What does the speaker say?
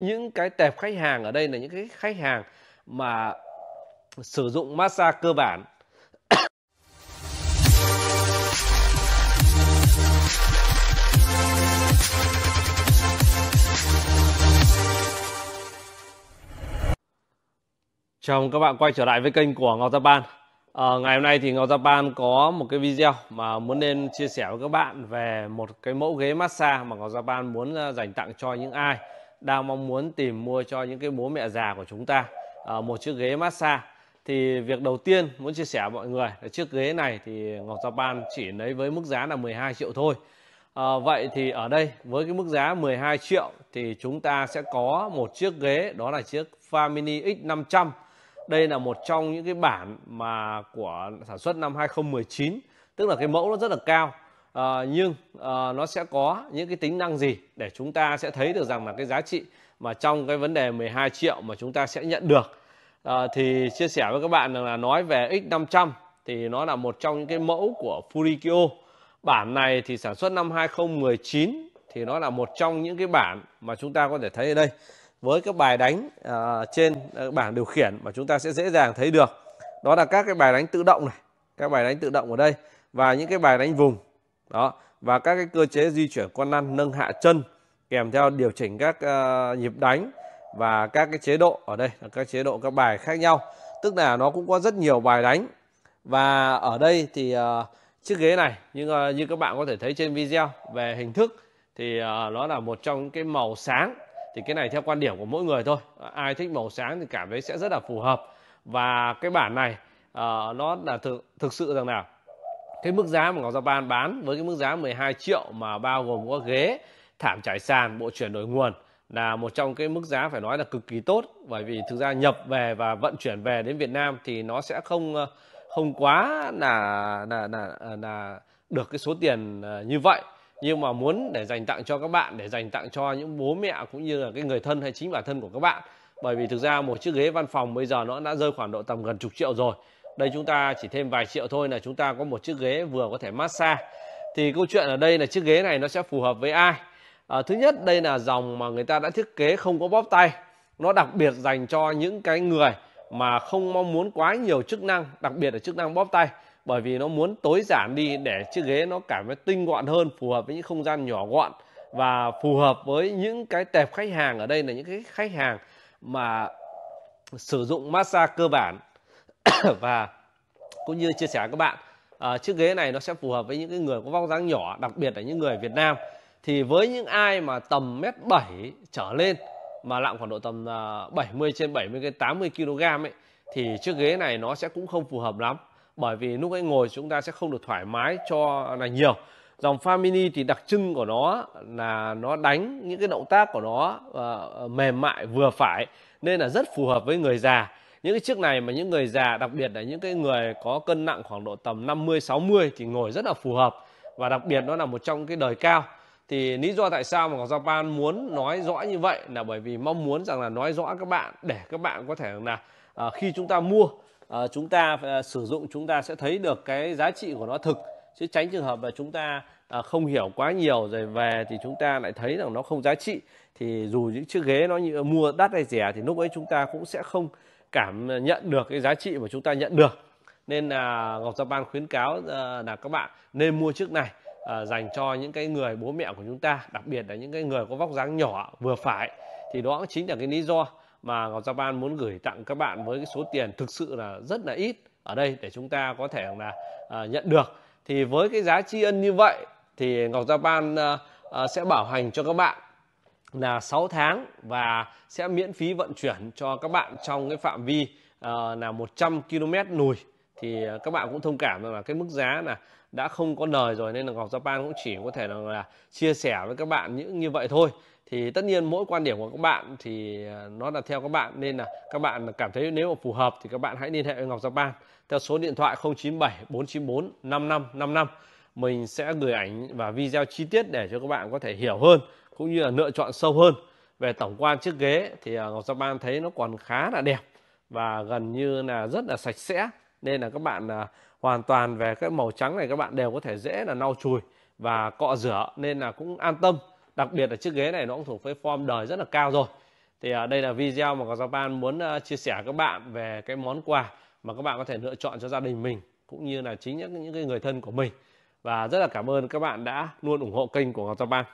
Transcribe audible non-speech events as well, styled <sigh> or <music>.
những cái tệp khách hàng ở đây là những cái khách hàng mà sử dụng massage cơ bản Chào mừng các bạn quay trở lại với kênh của Ngọc Japan à, ờ, Ngày hôm nay thì Ngọc Japan có một cái video mà muốn nên chia sẻ với các bạn về một cái mẫu ghế massage mà Ngọc Japan muốn ờ, dành tặng cho những ai đang mong muốn tìm mua cho những cái bố mẹ già của chúng ta ờ, một chiếc ghế massage thì việc đầu tiên muốn chia sẻ mọi người là chiếc ghế này thì Ngọc Japan chỉ lấy với mức giá là 12 triệu thôi à, vậy thì ở đây với cái mức giá 12 triệu thì chúng ta sẽ có một chiếc ghế đó là chiếc Famini X500 đây là một trong những cái bản mà của sản xuất năm 2019 tức là cái mẫu nó rất là cao à, nhưng à, nó sẽ có những cái tính năng gì để chúng ta sẽ thấy được rằng là cái giá trị mà trong cái vấn đề 12 triệu mà chúng ta sẽ nhận được à, thì chia sẻ với các bạn là nói về X500 thì nó là một trong những cái mẫu của Furikyo bản này thì sản xuất năm 2019 thì nó là một trong những cái bản mà chúng ta có thể thấy ở đây với các bài đánh à, trên bảng điều khiển mà chúng ta sẽ dễ dàng thấy được đó là các cái bài đánh tự động này các bài đánh tự động ở đây và những cái bài đánh vùng đó và các cái cơ chế di chuyển con lăn nâng hạ chân kèm theo điều chỉnh các uh, nhịp đánh và các cái chế độ ở đây là các chế độ các bài khác nhau tức là nó cũng có rất nhiều bài đánh và ở đây thì uh, chiếc ghế này nhưng uh, ờ, như các bạn có thể thấy trên video về hình thức thì uh, nó là một trong những cái màu sáng thì cái này theo quan điểm của mỗi người thôi ai thích màu sáng thì cảm thấy sẽ rất là phù hợp và cái bản này uh, nó là thực thực sự rằng nào cái mức giá mà Ngọc gia ban bán với cái mức giá 12 triệu mà bao gồm có ghế, thảm trải sàn, bộ chuyển đổi nguồn là một trong cái mức giá phải nói là cực kỳ tốt bởi vì thực ra nhập về và vận chuyển về đến Việt Nam thì nó sẽ không ờ, không quá là là là ờ, là được cái số tiền ờ, như vậy nhưng mà muốn để dành tặng cho các bạn để dành tặng cho những bố mẹ cũng như là cái người thân hay chính bản thân của các bạn bởi vì thực ra một chiếc ghế văn phòng bây giờ nó đã rơi khoảng độ tầm gần chục triệu rồi đây chúng ta chỉ thêm vài triệu thôi là chúng ta có một chiếc ghế vừa có thể massage thì câu chuyện ở đây là chiếc ghế này nó sẽ phù hợp với ai à, thứ nhất đây là dòng mà người ta đã thiết kế không có bóp tay nó đặc biệt dành cho những cái người mà không mong muốn quá nhiều chức năng đặc biệt là chức năng bóp tay bởi vì nó muốn tối giản đi để chiếc ghế nó cảm thấy tinh gọn hơn phù hợp với những không gian nhỏ gọn và phù hợp với những cái tệp khách hàng ở đây là những cái khách hàng mà sử dụng massage cơ bản <coughs> và cũng như chia sẻ với các bạn uh, chiếc ghế này nó sẽ phù hợp với những cái người có vóc dáng nhỏ đặc biệt là những người Việt Nam thì với những ai mà tầm mét 7 trở lên mà nặng khoảng độ tầm 70 ờ, trên 70 cái 80 kg ấy thì chiếc ghế này nó sẽ cũng không phù hợp lắm bởi vì lúc ấy ngồi chúng ta sẽ không được thoải mái cho là nhiều dòng family thì đặc trưng của nó là nó đánh những cái động tác của nó uh, mềm mại vừa phải nên là rất phù hợp với người già những cái chiếc này mà những người già đặc biệt là những cái người có cân nặng khoảng độ tầm 50 60 thì ngồi rất là phù hợp và đặc biệt nó là một trong cái đời cao thì lý do tại sao mà Japan muốn nói rõ như vậy là bởi vì mong muốn rằng là nói rõ các bạn để các bạn có thể là à, khi chúng ta mua à, chúng ta à, sử dụng chúng ta sẽ thấy được cái giá trị của nó thực chứ tránh trường hợp là chúng ta à, không hiểu quá nhiều rồi về thì chúng ta lại thấy rằng nó không giá trị thì dù những chiếc ghế nó như mua đắt hay rẻ thì lúc ấy chúng ta cũng sẽ không cảm nhận được cái giá trị mà chúng ta nhận được nên là Ngọc gia ban khuyến cáo ờ, là các bạn nên mua chiếc này ờ, dành cho những cái người bố mẹ của chúng ta đặc biệt là những cái người có vóc dáng nhỏ vừa phải thì đó chính là cái lý do mà Ngọc gia ban muốn gửi tặng các bạn với cái số tiền thực sự là rất là ít ở đây để chúng ta có thể là ờ, nhận được thì với cái giá tri ân như vậy thì Ngọc gia ban sẽ bảo hành cho các bạn là 6 tháng và sẽ miễn phí vận chuyển cho các bạn trong cái phạm vi uh, là 100 km lùi thì ờ, các bạn cũng thông cảm rằng là cái mức giá là đã không có lời rồi nên là Ngọc Japan cũng chỉ có thể là, là chia sẻ với các bạn những như vậy thôi thì tất nhiên mỗi quan điểm của các bạn thì ờ, nó là theo các bạn nên là các bạn cảm thấy nếu mà phù hợp thì các bạn hãy liên hệ với Ngọc Japan theo số điện thoại 097 494 5555 mình sẽ gửi ảnh và video chi tiết để cho các bạn có thể hiểu hơn cũng như là lựa chọn sâu hơn về tổng quan chiếc ghế thì à, Ngọc Gia Ban thấy nó còn khá là đẹp và gần như là rất là sạch sẽ nên là các bạn à, hoàn toàn về cái màu trắng này các bạn đều có thể dễ là lau chùi và cọ rửa nên là cũng an tâm đặc biệt là chiếc ghế này nó cũng thuộc với form đời rất là cao rồi thì à, đây là video mà Ngọc Japan muốn chia sẻ các bạn về cái món quà mà các bạn có thể lựa chọn cho gia đình mình cũng như là chính những những cái người thân của mình và rất là cảm ơn các bạn đã luôn ủng hộ kênh của Ngọc Japan